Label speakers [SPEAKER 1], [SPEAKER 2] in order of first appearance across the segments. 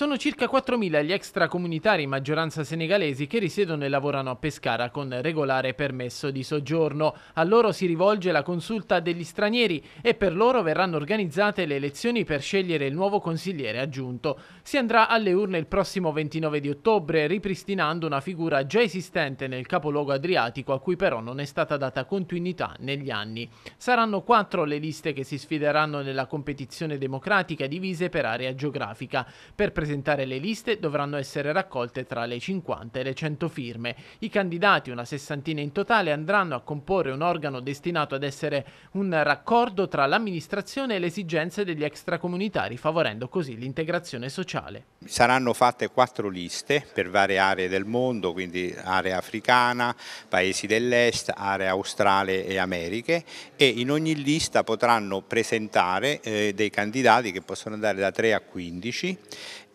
[SPEAKER 1] Sono circa 4.000 gli extracomunitari in maggioranza senegalesi che risiedono e lavorano a Pescara con regolare permesso di soggiorno. A loro si rivolge la consulta degli stranieri e per loro verranno organizzate le elezioni per scegliere il nuovo consigliere aggiunto. Si andrà alle urne il prossimo 29 di ottobre, ripristinando una figura già esistente nel capoluogo adriatico a cui però non è stata data continuità negli anni. Saranno quattro le liste che si sfideranno nella competizione democratica divise per area geografica. Per presentare presentare le liste dovranno essere raccolte tra le 50 e le 100 firme. I candidati, una sessantina in totale, andranno a comporre un organo destinato ad essere un raccordo tra l'amministrazione e le esigenze degli extracomunitari, favorendo così l'integrazione sociale.
[SPEAKER 2] Saranno fatte quattro liste per varie aree del mondo, quindi area africana, paesi dell'est, area australe e Americhe e in ogni lista potranno presentare eh, dei candidati che possono andare da 3 a 15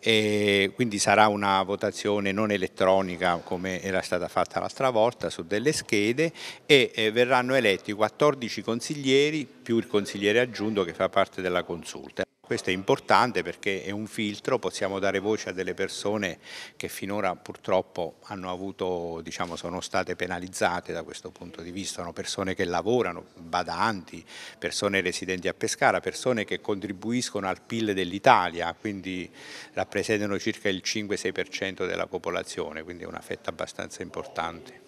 [SPEAKER 2] e quindi sarà una votazione non elettronica come era stata fatta l'altra volta su delle schede e eh, verranno eletti 14 consiglieri più il consigliere aggiunto che fa parte della consulta. Questo è importante perché è un filtro, possiamo dare voce a delle persone che finora purtroppo avuto, diciamo, sono state penalizzate da questo punto di vista, sono persone che lavorano, badanti, persone residenti a Pescara, persone che contribuiscono al PIL dell'Italia, quindi rappresentano circa il 5-6% della popolazione, quindi è una fetta abbastanza importante.